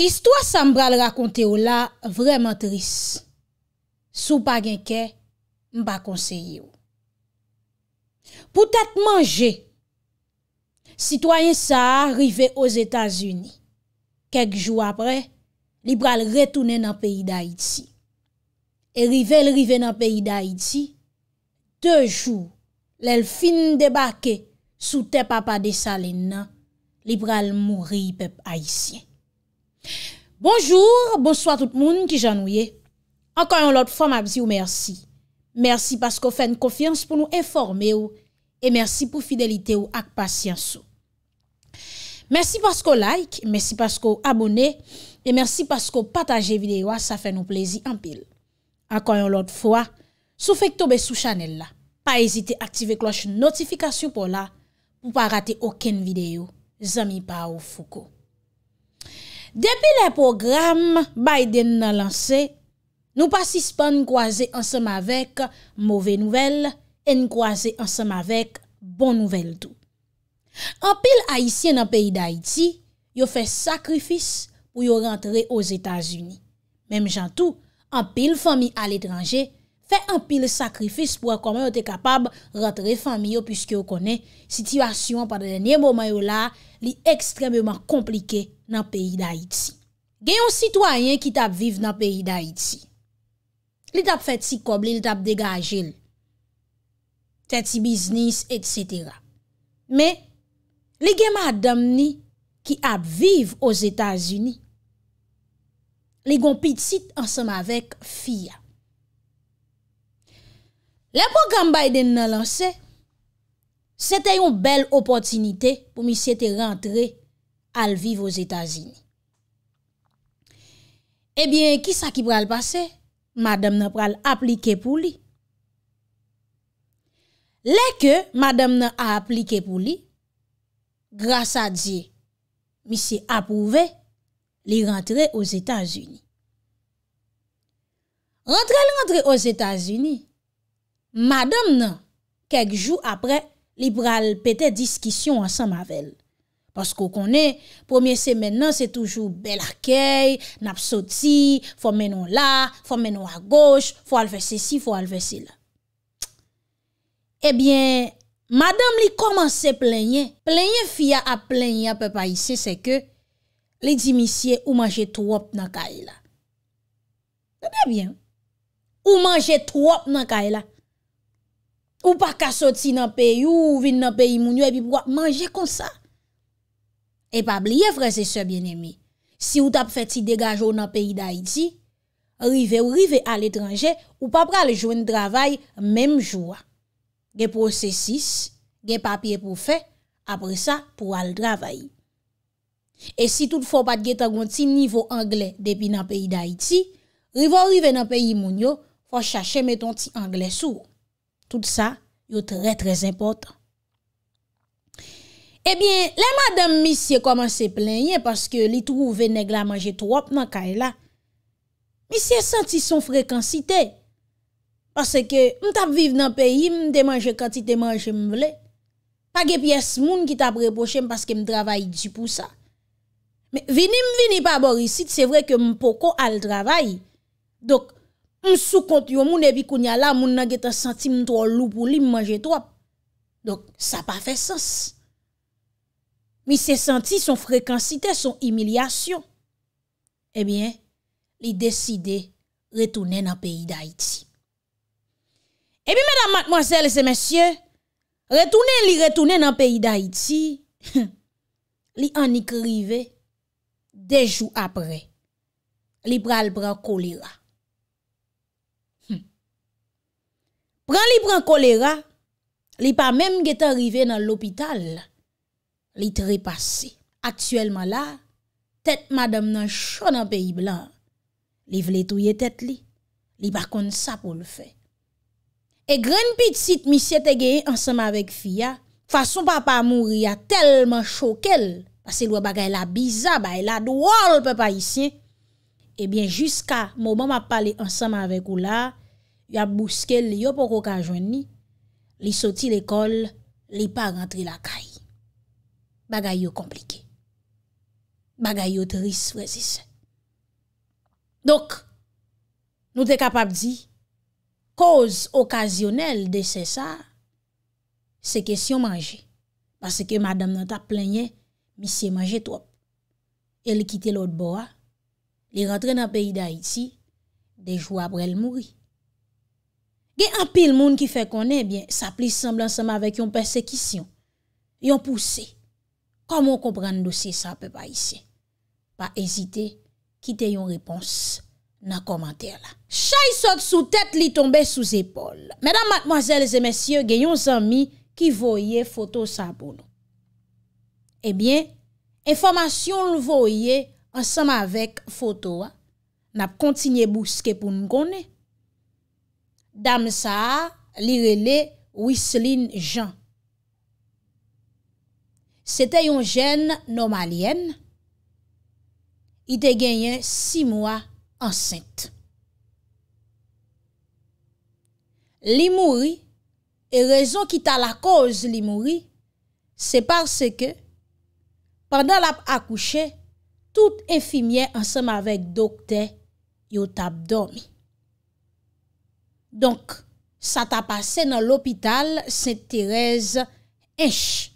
Istwa sa mbral rakonte ou la vreman tris. Sou pa genke, mba konseye ou. Poutat manje, sitwayen sa a rive os Etats-Uni. Kek jou apre, li bral retoune nan peyi da Iti. E rive l rive nan peyi da Iti, te jou l el fin debake sou te papa de salen nan, li bral mouri pepe Aisyen. Bonjou, bonsoit tout moun ki janouye. Ankan yon lot fwa mabzi ou mersi. Mersi pasko fèn kofiyans pou nou enforme ou e mersi pou fidelite ou ak pasyans ou. Mersi pasko like, mersi pasko abone e mersi pasko pataje videyo a sa fè nou plezi anpil. Ankan yon lot fwa, sou fèk tobe sou chanel la. Pa ezite aktive kloche notifikasyon pou la mou pa rate oken videyo. Zami pa ou fuko. Depi le program Biden nan lanse, nou pasis pa nou kwaze ansem avek mouve nouvel en kwaze ansem avek bon nouvel tou. Anpil Haitien nan peyi d'Haiti, yo fe sakrifis pou yo rentre os Etats-Unis. Mem jan tou, anpil fami al etranje, fe anpil sakrifis pou akome yo te kapab rentre fami yo pwiske yo kone sitivasyon padre denye mouman yo la, li ekstrememan komplike nan peyi da iti. Genyon sitwayen ki tap vive nan peyi da iti. Li tap fet si kobli, li tap degaje li. Tet si biznis, et setera. Me, li genman adam ni ki ap vive os Etats-Uni. Li gon pitit ansam avek fia. Le pouk an Biden nan lance, se te yon bel opotinite pou mi se te rentre alviv o Zetazini. Ebyen, eh ki sa ki pral pase? Madame nan pral aplike pou li. Le ke Madame nan aplike pou li, grasa diye, mi se apouve li rentre o Zetazini. Rentre li rentre o Zetazini, Madame nan kek jou apre aplike. li pral pete diskisyon ansan mavel. Paskou konen, pwemye semen nan se toujou bel akey, nap soti, fwomenon la, fwomenon a goch, fwa alvesi si, fwa alvesi la. Ebyen, madame li komanse plenye, plenye fya ap plenye ap epayise seke, li dimisye ou manje trwop nan kaye la. Tadebyen, ou manje trwop nan kaye la, Ou pa kasoti nan peyi ou vin nan peyi moun yo epi pouwa manje konsa. E pa bliye vreze se bien emi. Si ou tap feti degajo nan peyi da iti, rive ou rive al etranje ou pa prale joen dravay mem jwa. Ge prosesis, ge papye pou fe, apre sa pou al dravay. E si tout fò pat ge tagon ti nivou angle depi nan peyi da iti, rive ou rive nan peyi moun yo, fò chache meton ti angle souw. Tout sa yo tre-trez importan. Ebyen, eh le madame misye koman se plenye paske li trou veneg la manje trop nan kay la. Misye senti son frekansite. Paske m tap vive nan peyi, m demanje kanti demanje m vle. Page piyes moun ki tap reposhe m paske m travay di pou sa. Men vini m vini pa bor isit, se vre ke m poko al travay. Dok, M sou kont yo moun evi koun yala moun nage te senti m trol loup ou li m manje to ap. Dok, sa pa fe sens. Mi se senti son frekansite, son emilyasyon. Ebyen, eh li deside retounen an peyi da iti. Ebyen, eh madame, mademoiselle, se mesye, retounen li retounen an peyi da iti, li an ikrive dejou apre, li pral pral kolira. Pran li pran kolera, li pa menm gete arrive nan l'opital, li trepase. Aktuelman la, tet madam nan chon an peyi blan, li vle touye tet li, li bakon sa pou l'fe. E gren pitit misye te geye ansanman vek fya, fason papa mouri a telman chokel, pase lwa bagay la biza bay la dwol pepa isye, e bin jiska mouman ma pale ansanman vek ou la, yo ap bouske li yo pou kou ka jwenni, li soti l'ekol, li pa rentri la kay. Bagay yo komplike. Bagay yo tris, prezise. Dok, nou te kapap di, koz okasyonel de se sa, se kesyon manje. Bas se ke madam nan ta plenye, mi se manje trop. El kite l'ot bo a, li rentre nan peyi da iti, dejou apre el mouri. gen apil moun ki fe konen, ebyen, sa pli semblan seman vek yon persekisyon, yon pouse. Koman kompren dosye sa pe pa isye? Pa ezite, kite yon repons na komantè la. Chay sot sou tèt li tombe sou zepol. Mèdam, mademoiselles et messieurs, gen yon zami ki voye foto sa pou nou. Ebyen, eh informasyon nou voye anseman vek foto a, nap kontinye bouske pou nou konen, Dam sa li rele Wieselin Jean. Se te yon jen nomalyen, ite genyen 6 mwa ansente. Li mouri, e rezon ki ta la koz li mouri, se parse ke, pandan la akouche, tout enfimye ansenm avek dokte yot ap domi. Donk, sa ta pase nan l'opital St. Therese Esch,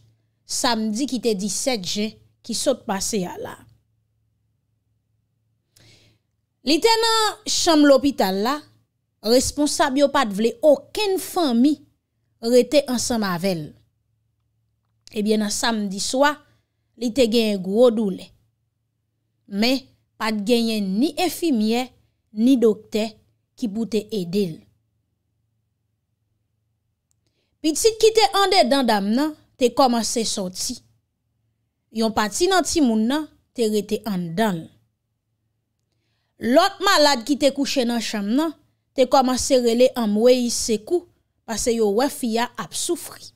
samdi ki te 17 jen ki sote pase ya la. Li te nan chanm l'opital la, responsabyo pat vle oken fami rete ansan mavel. Ebyen nan samdi swa, li te genye gro doule. Me, pat genye ni efimye, ni dokte ki poute edele. Pitit ki te ande dan dam nan, te komanse sorti. Yon pati nan timoun nan, te rete andan. Lot malad ki te kouche nan chanm nan, te komanse rele amwe yi sekou, pase yo we fia ap soufri.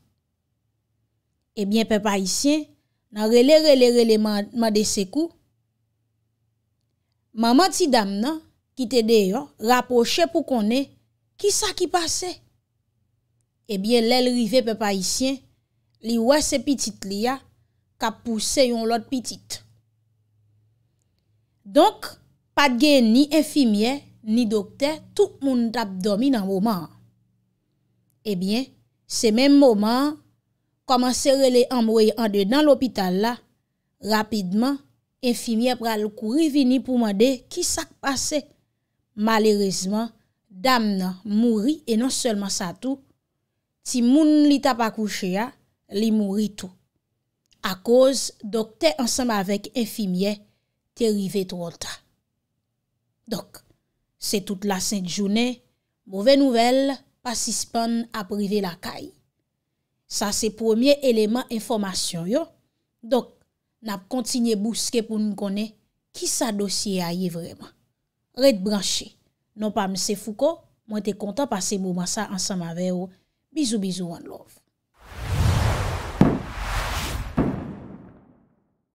Ebyen pepa isyen, nan rele rele rele ma de sekou, maman ti dam nan, ki te deyon, raposhe pou konen, ki sa ki pase? Ebyen, lèl rive pe pa isyen, li wè se pitit li ya, ka pousse yon lot pitit. Donk, pa gen ni enfimye, ni dokter, tout moun tap domi nan mouman. Ebyen, se men mouman, koman se rele amweye ande dan l'opital la, rapidman, enfimye pral kou rivini pou mwande ki sak pase. Malerezman, dam nan mouri e non selman sa tou, Si moun li tap akouche ya, li mou ri tou. A koz, dok te ansanm avek enfimye, te rive tron ta. Dok, se tout la sent jounen, mouve nouvel, pasispan ap rive la kay. Sa se premier eleman informasyon yo. Dok, nap kontinye bouske pou nou konen, ki sa dosye a ye vreman. Red branchi. Non pa mse fouko, mwen te kontan pase mouman sa ansanm avek yo. Bisous, bisous, one love.